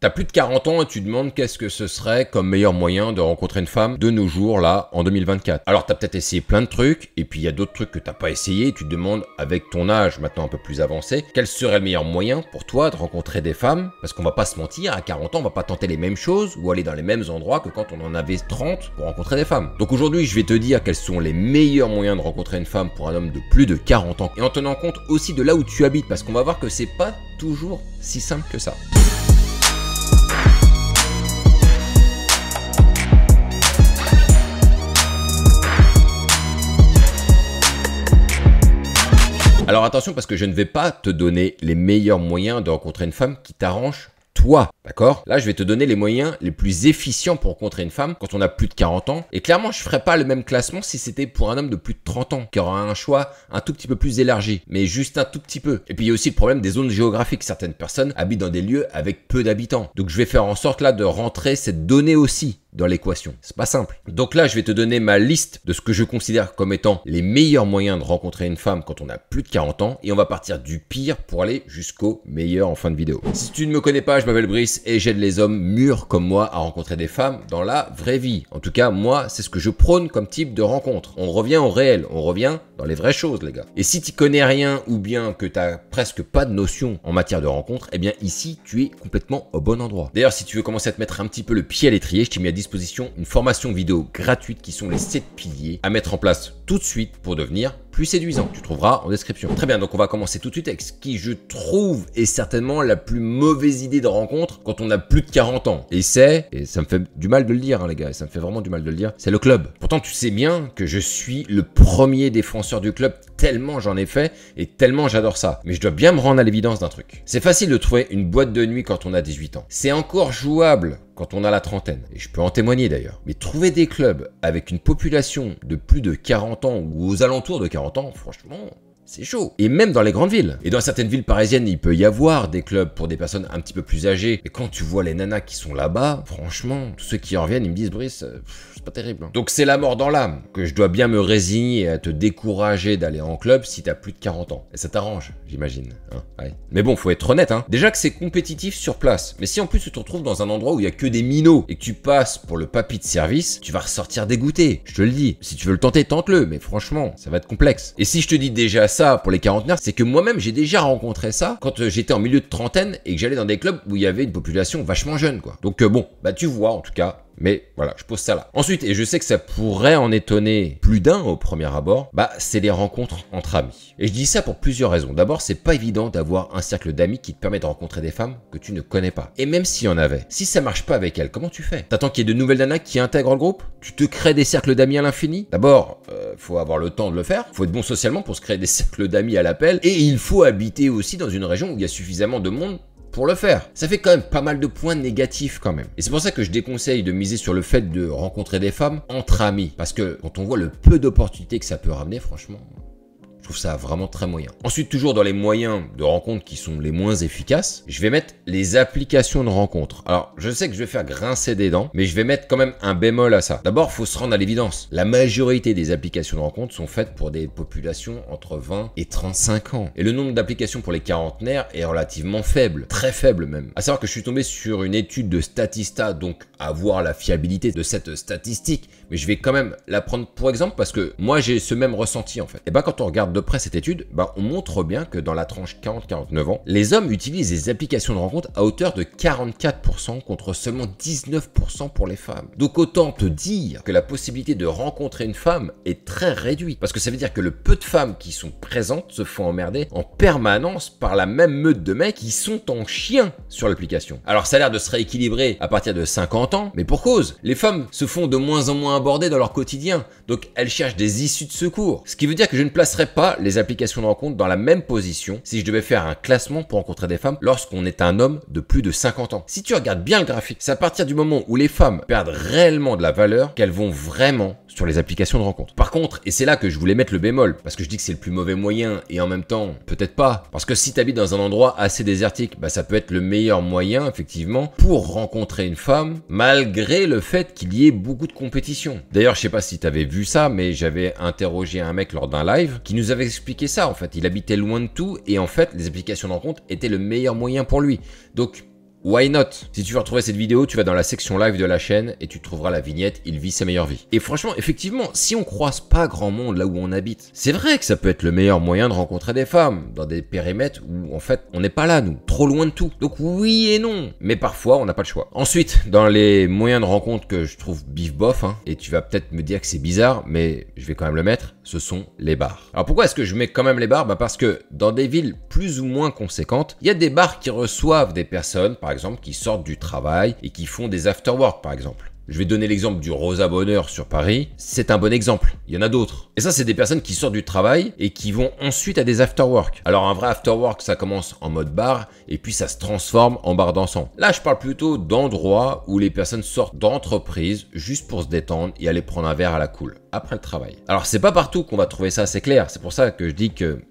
T'as plus de 40 ans et tu demandes qu'est-ce que ce serait comme meilleur moyen de rencontrer une femme de nos jours, là, en 2024. Alors t'as peut-être essayé plein de trucs, et puis il y a d'autres trucs que t'as pas essayé, tu te demandes, avec ton âge maintenant un peu plus avancé, quel serait le meilleur moyen pour toi de rencontrer des femmes, parce qu'on va pas se mentir, à 40 ans, on va pas tenter les mêmes choses, ou aller dans les mêmes endroits que quand on en avait 30 pour rencontrer des femmes. Donc aujourd'hui, je vais te dire quels sont les meilleurs moyens de rencontrer une femme pour un homme de plus de 40 ans, et en tenant compte aussi de là où tu habites, parce qu'on va voir que c'est pas toujours si simple que ça. Alors attention parce que je ne vais pas te donner les meilleurs moyens de rencontrer une femme qui t'arrange toi. D'accord Là, je vais te donner les moyens les plus efficients pour rencontrer une femme quand on a plus de 40 ans. Et clairement, je ne ferais pas le même classement si c'était pour un homme de plus de 30 ans, qui aura un choix un tout petit peu plus élargi, mais juste un tout petit peu. Et puis, il y a aussi le problème des zones géographiques. Certaines personnes habitent dans des lieux avec peu d'habitants. Donc, je vais faire en sorte là de rentrer cette donnée aussi dans l'équation. C'est pas simple. Donc là, je vais te donner ma liste de ce que je considère comme étant les meilleurs moyens de rencontrer une femme quand on a plus de 40 ans et on va partir du pire pour aller jusqu'au meilleur en fin de vidéo. Si tu ne me connais pas, je m'appelle Brice et j'aide les hommes mûrs comme moi à rencontrer des femmes dans la vraie vie. En tout cas, moi, c'est ce que je prône comme type de rencontre. On revient au réel, on revient dans les vraies choses, les gars. Et si tu connais rien ou bien que tu t'as presque pas de notion en matière de rencontre, eh bien ici, tu es complètement au bon endroit. D'ailleurs, si tu veux commencer à te mettre un petit peu le pied à l'étrier, je t'ai mis à disposition une formation vidéo gratuite qui sont les 7 piliers à mettre en place tout de suite pour devenir plus séduisant. Tu trouveras en description. Très bien, donc on va commencer tout de suite avec ce qui, je trouve, est certainement la plus mauvaise idée de rencontre quand on a plus de 40 ans. Et c'est, et ça me fait du mal de le dire, hein, les gars, et ça me fait vraiment du mal de le dire, c'est le club. Pourtant, tu sais bien que je suis le premier défenseur du club tellement j'en ai fait et tellement j'adore ça. Mais je dois bien me rendre à l'évidence d'un truc. C'est facile de trouver une boîte de nuit quand on a 18 ans. C'est encore jouable quand on a la trentaine, et je peux en témoigner d'ailleurs. Mais trouver des clubs avec une population de plus de 40 ans ou aux alentours de 40 ans, franchement, c'est chaud. Et même dans les grandes villes. Et dans certaines villes parisiennes, il peut y avoir des clubs pour des personnes un petit peu plus âgées. Et quand tu vois les nanas qui sont là-bas, franchement, tous ceux qui en reviennent, ils me disent, Brice, euh, c'est pas terrible. Hein. Donc c'est la mort dans l'âme que je dois bien me résigner à te décourager d'aller en club si t'as plus de 40 ans. Et ça t'arrange, j'imagine. Hein. Mais bon, faut être honnête. Hein. Déjà que c'est compétitif sur place. Mais si en plus tu te retrouves dans un endroit où il y a que des minots et que tu passes pour le papy de service, tu vas ressortir dégoûté. Je te le dis. Si tu veux le tenter, tente-le. Mais franchement, ça va être complexe. Et si je te dis déjà pour les quarantenaires, c'est que moi-même j'ai déjà rencontré ça quand euh, j'étais en milieu de trentaine et que j'allais dans des clubs où il y avait une population vachement jeune, quoi. Donc euh, bon, bah tu vois en tout cas, mais voilà, je pose ça là. Ensuite, et je sais que ça pourrait en étonner plus d'un au premier abord, bah c'est les rencontres entre amis. Et je dis ça pour plusieurs raisons. D'abord, c'est pas évident d'avoir un cercle d'amis qui te permet de rencontrer des femmes que tu ne connais pas. Et même s'il y en avait, si ça marche pas avec elles, comment tu fais T'attends qu'il y ait de nouvelles nanas qui intègrent le groupe Tu te crées des cercles d'amis à l'infini D'abord, euh, faut avoir le temps de le faire, faut être bon socialement pour se créer des cercles d'amis à l'appel, et il faut habiter aussi dans une région où il y a suffisamment de monde pour le faire. Ça fait quand même pas mal de points négatifs quand même. Et c'est pour ça que je déconseille de miser sur le fait de rencontrer des femmes entre amis. Parce que quand on voit le peu d'opportunités que ça peut ramener, franchement, ça vraiment très moyen. Ensuite, toujours dans les moyens de rencontre qui sont les moins efficaces, je vais mettre les applications de rencontre. Alors, je sais que je vais faire grincer des dents, mais je vais mettre quand même un bémol à ça. D'abord, faut se rendre à l'évidence. La majorité des applications de rencontre sont faites pour des populations entre 20 et 35 ans. Et le nombre d'applications pour les quarantenaires est relativement faible, très faible même. À savoir que je suis tombé sur une étude de Statista, donc à voir la fiabilité de cette statistique, mais je vais quand même la prendre pour exemple parce que moi j'ai ce même ressenti en fait. Et ben quand on regarde près cette étude, bah, on montre bien que dans la tranche 40-49 ans, les hommes utilisent les applications de rencontre à hauteur de 44% contre seulement 19% pour les femmes. Donc autant te dire que la possibilité de rencontrer une femme est très réduite, parce que ça veut dire que le peu de femmes qui sont présentes se font emmerder en permanence par la même meute de mecs qui sont en chien sur l'application. Alors ça a l'air de se rééquilibrer à partir de 50 ans, mais pour cause, les femmes se font de moins en moins aborder dans leur quotidien, donc elles cherchent des issues de secours, ce qui veut dire que je ne placerai pas les applications de rencontre dans la même position si je devais faire un classement pour rencontrer des femmes lorsqu'on est un homme de plus de 50 ans. Si tu regardes bien le graphique, c'est à partir du moment où les femmes perdent réellement de la valeur qu'elles vont vraiment sur les applications de rencontre. Par contre, et c'est là que je voulais mettre le bémol, parce que je dis que c'est le plus mauvais moyen, et en même temps, peut-être pas, parce que si tu habites dans un endroit assez désertique, bah ça peut être le meilleur moyen, effectivement, pour rencontrer une femme, malgré le fait qu'il y ait beaucoup de compétition. D'ailleurs, je sais pas si tu avais vu ça, mais j'avais interrogé un mec lors d'un live qui nous avait expliquer expliqué ça en fait. Il habitait loin de tout et en fait les applications d'encontre étaient le meilleur moyen pour lui. Donc Why not Si tu veux retrouver cette vidéo, tu vas dans la section live de la chaîne et tu trouveras la vignette Il vit sa meilleure vie. Et franchement, effectivement, si on croise pas grand monde là où on habite, c'est vrai que ça peut être le meilleur moyen de rencontrer des femmes, dans des périmètres où en fait on n'est pas là, nous, trop loin de tout. Donc oui et non, mais parfois on n'a pas le choix. Ensuite, dans les moyens de rencontre que je trouve bif bof, hein, et tu vas peut-être me dire que c'est bizarre, mais je vais quand même le mettre, ce sont les bars. Alors pourquoi est-ce que je mets quand même les bars Bah parce que dans des villes plus ou moins conséquentes, il y a des bars qui reçoivent des personnes, par exemple, qui sortent du travail et qui font des afterwork, par exemple. Je vais donner l'exemple du Rosa Bonheur sur Paris. C'est un bon exemple. Il y en a d'autres. Et ça, c'est des personnes qui sortent du travail et qui vont ensuite à des afterwork. Alors, un vrai afterwork, ça commence en mode bar et puis ça se transforme en bar dansant. Là, je parle plutôt d'endroits où les personnes sortent d'entreprise juste pour se détendre et aller prendre un verre à la cool après le travail. Alors, c'est pas partout qu'on va trouver ça, c'est clair. C'est pour ça que je dis que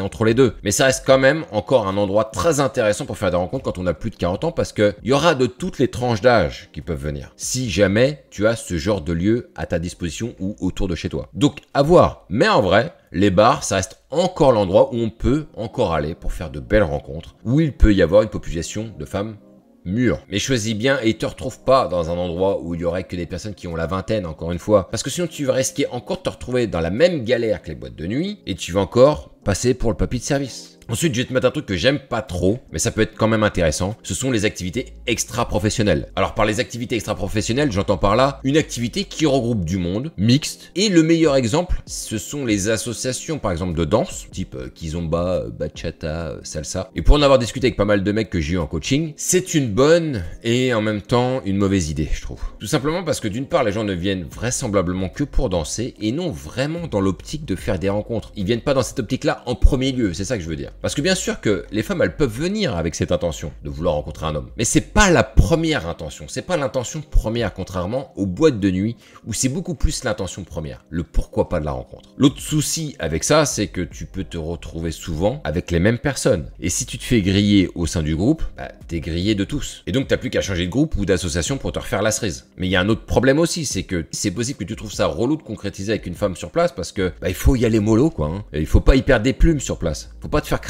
entre les deux. Mais ça reste quand même encore un endroit très intéressant pour faire des rencontres quand on a plus de 40 ans parce que il y aura de toutes les tranches d'âge qui peuvent venir. Si jamais tu as ce genre de lieu à ta disposition ou autour de chez toi. Donc à voir. Mais en vrai, les bars, ça reste encore l'endroit où on peut encore aller pour faire de belles rencontres, où il peut y avoir une population de femmes Mur. Mais choisis bien et te retrouve pas dans un endroit où il y aurait que des personnes qui ont la vingtaine, encore une fois. Parce que sinon, tu vas risquer encore de te retrouver dans la même galère que les boîtes de nuit et tu vas encore passer pour le papier de service. Ensuite, je vais te mettre un truc que j'aime pas trop, mais ça peut être quand même intéressant. Ce sont les activités extra-professionnelles. Alors, par les activités extra-professionnelles, j'entends par là une activité qui regroupe du monde, mixte. Et le meilleur exemple, ce sont les associations, par exemple, de danse, type euh, kizomba, euh, bachata, euh, salsa. Et pour en avoir discuté avec pas mal de mecs que j'ai eu en coaching, c'est une bonne et en même temps une mauvaise idée, je trouve. Tout simplement parce que d'une part, les gens ne viennent vraisemblablement que pour danser et non vraiment dans l'optique de faire des rencontres. Ils viennent pas dans cette optique-là en premier lieu, c'est ça que je veux dire. Parce que bien sûr que les femmes, elles peuvent venir avec cette intention de vouloir rencontrer un homme. Mais c'est pas la première intention, c'est pas l'intention première, contrairement aux boîtes de nuit où c'est beaucoup plus l'intention première, le pourquoi pas de la rencontre. L'autre souci avec ça, c'est que tu peux te retrouver souvent avec les mêmes personnes. Et si tu te fais griller au sein du groupe, bah, t'es grillé de tous. Et donc t'as plus qu'à changer de groupe ou d'association pour te refaire la cerise. Mais il y a un autre problème aussi, c'est que c'est possible que tu trouves ça relou de concrétiser avec une femme sur place parce que bah, il faut y aller mollo quoi. Hein. il faut pas y perdre des plumes sur place. Faut pas te faire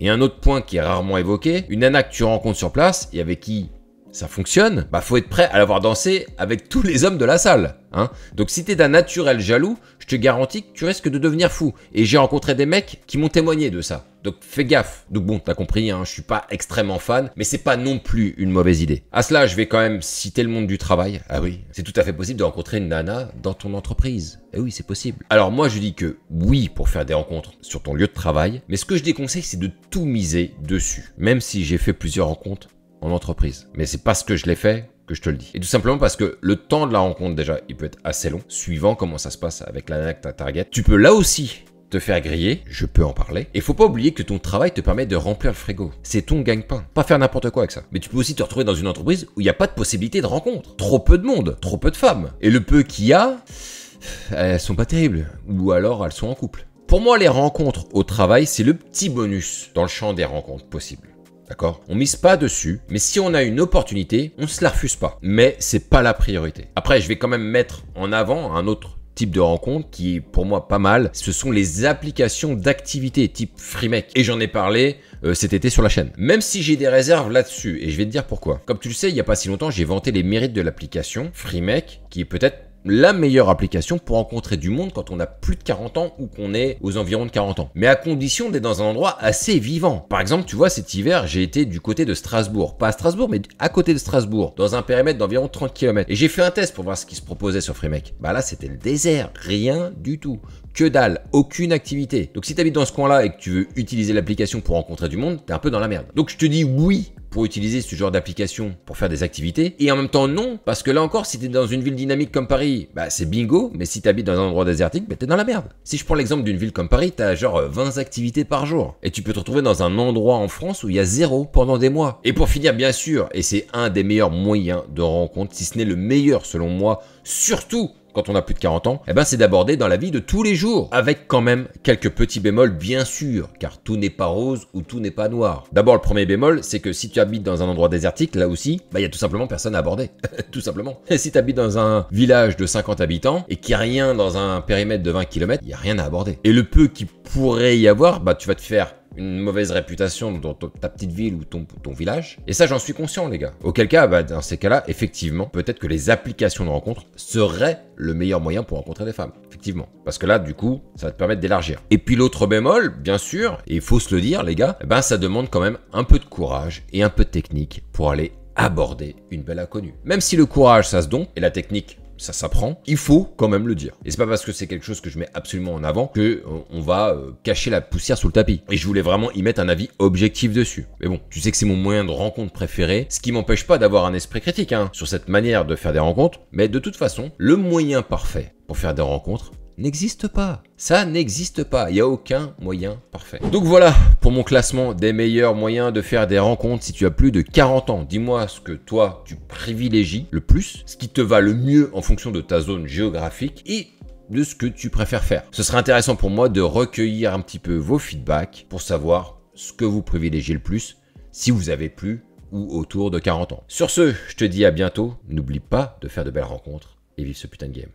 et un autre point qui est rarement évoqué, une nana que tu rencontres sur place et avec qui ça fonctionne, bah faut être prêt à l'avoir dansé avec tous les hommes de la salle. Hein. Donc si t'es d'un naturel jaloux, je te garantis que tu risques de devenir fou. Et j'ai rencontré des mecs qui m'ont témoigné de ça. Donc fais gaffe. Donc bon, t'as compris, hein, je suis pas extrêmement fan, mais c'est pas non plus une mauvaise idée. À cela, je vais quand même citer le monde du travail. Ah oui, c'est tout à fait possible de rencontrer une nana dans ton entreprise. Eh oui, c'est possible. Alors moi, je dis que oui pour faire des rencontres sur ton lieu de travail, mais ce que je déconseille, c'est de tout miser dessus. Même si j'ai fait plusieurs rencontres en entreprise. Mais c'est ce que je l'ai fait que je te le dis. Et tout simplement parce que le temps de la rencontre, déjà, il peut être assez long, suivant comment ça se passe avec la nana target. Tu peux là aussi te faire griller, je peux en parler. Et faut pas oublier que ton travail te permet de remplir le frigo. C'est ton gagne-pain. Pas faire n'importe quoi avec ça. Mais tu peux aussi te retrouver dans une entreprise où il n'y a pas de possibilité de rencontre. Trop peu de monde, trop peu de femmes. Et le peu qu'il y a, elles sont pas terribles. Ou alors elles sont en couple. Pour moi, les rencontres au travail, c'est le petit bonus dans le champ des rencontres possibles. D'accord On mise pas dessus, mais si on a une opportunité, on se la refuse pas. Mais c'est pas la priorité. Après, je vais quand même mettre en avant un autre type de rencontre qui est pour moi pas mal, ce sont les applications d'activité type FreeMake. Et j'en ai parlé euh, cet été sur la chaîne. Même si j'ai des réserves là-dessus, et je vais te dire pourquoi. Comme tu le sais, il n'y a pas si longtemps, j'ai vanté les mérites de l'application FreeMake, qui est peut-être la meilleure application pour rencontrer du monde quand on a plus de 40 ans ou qu'on est aux environs de 40 ans. Mais à condition d'être dans un endroit assez vivant. Par exemple, tu vois, cet hiver, j'ai été du côté de Strasbourg. Pas à Strasbourg, mais à côté de Strasbourg, dans un périmètre d'environ 30 km. Et j'ai fait un test pour voir ce qui se proposait sur Freemake. Bah là, c'était le désert, rien du tout que dalle, aucune activité. Donc si tu habites dans ce coin-là et que tu veux utiliser l'application pour rencontrer du monde, t'es un peu dans la merde. Donc je te dis oui pour utiliser ce genre d'application pour faire des activités. Et en même temps, non, parce que là encore, si t'es dans une ville dynamique comme Paris, bah c'est bingo, mais si t'habites dans un endroit désertique, bah t'es dans la merde. Si je prends l'exemple d'une ville comme Paris, t'as genre 20 euh, activités par jour. Et tu peux te retrouver dans un endroit en France où il y a zéro pendant des mois. Et pour finir, bien sûr, et c'est un des meilleurs moyens de rencontre, si ce n'est le meilleur selon moi, surtout quand on a plus de 40 ans, eh ben c'est d'aborder dans la vie de tous les jours, avec quand même quelques petits bémols bien sûr, car tout n'est pas rose ou tout n'est pas noir. D'abord le premier bémol, c'est que si tu habites dans un endroit désertique, là aussi, bah il y a tout simplement personne à aborder, tout simplement. Et si tu habites dans un village de 50 habitants et qu'il n'y a rien dans un périmètre de 20 km, il y a rien à aborder. Et le peu qu'il pourrait y avoir, bah tu vas te faire une mauvaise réputation dans ta petite ville ou ton, village. Et ça, j'en suis conscient, les gars. Auquel cas, bah, dans ces cas-là, effectivement, peut-être que les applications de rencontre seraient le meilleur moyen pour rencontrer des femmes. Effectivement. Parce que là, du coup, ça va te permettre d'élargir. Et puis l'autre bémol, bien sûr, et il faut se le dire, les gars, eh ben, ça demande quand même un peu de courage et un peu de technique pour aller aborder une belle inconnue. Même si le courage, ça se donne, et la technique, ça s'apprend, il faut quand même le dire. Et c'est pas parce que c'est quelque chose que je mets absolument en avant que euh, on va euh, cacher la poussière sous le tapis. Et je voulais vraiment y mettre un avis objectif dessus. Mais bon, tu sais que c'est mon moyen de rencontre préféré, ce qui m'empêche pas d'avoir un esprit critique hein, sur cette manière de faire des rencontres, mais de toute façon, le moyen parfait pour faire des rencontres, n'existe pas. Ça n'existe pas. Il n'y a aucun moyen parfait. Donc voilà pour mon classement des meilleurs moyens de faire des rencontres si tu as plus de 40 ans. Dis-moi ce que toi tu privilégies le plus, ce qui te va le mieux en fonction de ta zone géographique et de ce que tu préfères faire. Ce serait intéressant pour moi de recueillir un petit peu vos feedbacks pour savoir ce que vous privilégiez le plus, si vous avez plus ou autour de 40 ans. Sur ce, je te dis à bientôt, n'oublie pas de faire de belles rencontres et vive ce putain de game.